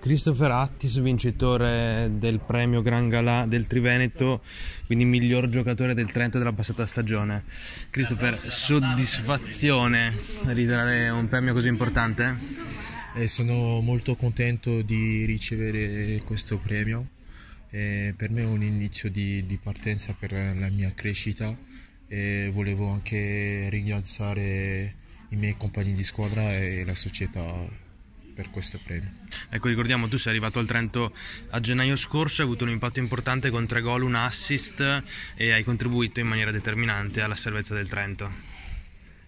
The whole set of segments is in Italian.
Christopher Attis, vincitore del premio Gran Galà del Triveneto, quindi miglior giocatore del Trento della passata stagione. Christopher, soddisfazione ridare un premio così importante? Eh, sono molto contento di ricevere questo premio. Eh, per me è un inizio di, di partenza per la mia crescita e volevo anche ringraziare i miei compagni di squadra e la società per questo premio. Ecco, ricordiamo, tu sei arrivato al Trento a gennaio scorso, hai avuto un impatto importante con tre gol, un assist e hai contribuito in maniera determinante alla salvezza del Trento.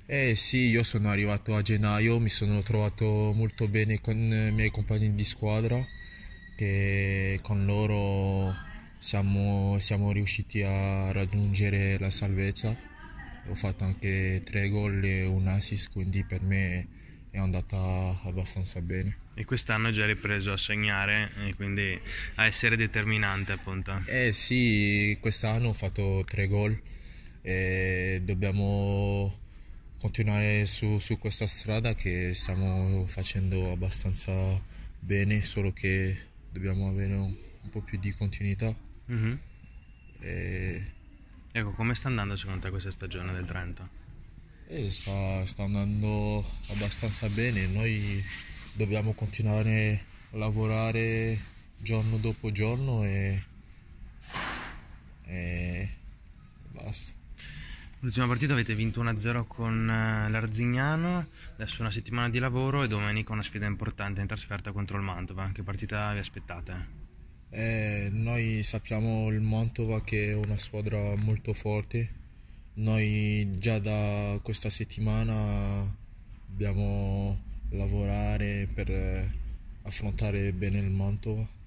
Eh sì, io sono arrivato a gennaio, mi sono trovato molto bene con i miei compagni di squadra, che con loro siamo, siamo riusciti a raggiungere la salvezza. Ho fatto anche tre gol e un assist, quindi per me è andata abbastanza bene. E quest'anno hai già ripreso a segnare e quindi a essere determinante appunto. Eh sì, quest'anno ho fatto tre gol e dobbiamo continuare su, su questa strada che stiamo facendo abbastanza bene, solo che dobbiamo avere un, un po' più di continuità. Mm-hmm. E... Ecco, come sta andando secondo te questa stagione del Trento? Eh, sta, sta andando abbastanza bene, noi dobbiamo continuare a lavorare giorno dopo giorno e, e basta. L'ultima partita avete vinto 1-0 con eh, l'Arzignano, adesso una settimana di lavoro e domenica una sfida importante in trasferta contro il Mantova. Che partita vi aspettate? Eh, noi sappiamo il Mantova che è una squadra molto forte noi già da questa settimana dobbiamo lavorare per eh, affrontare bene il Mantova.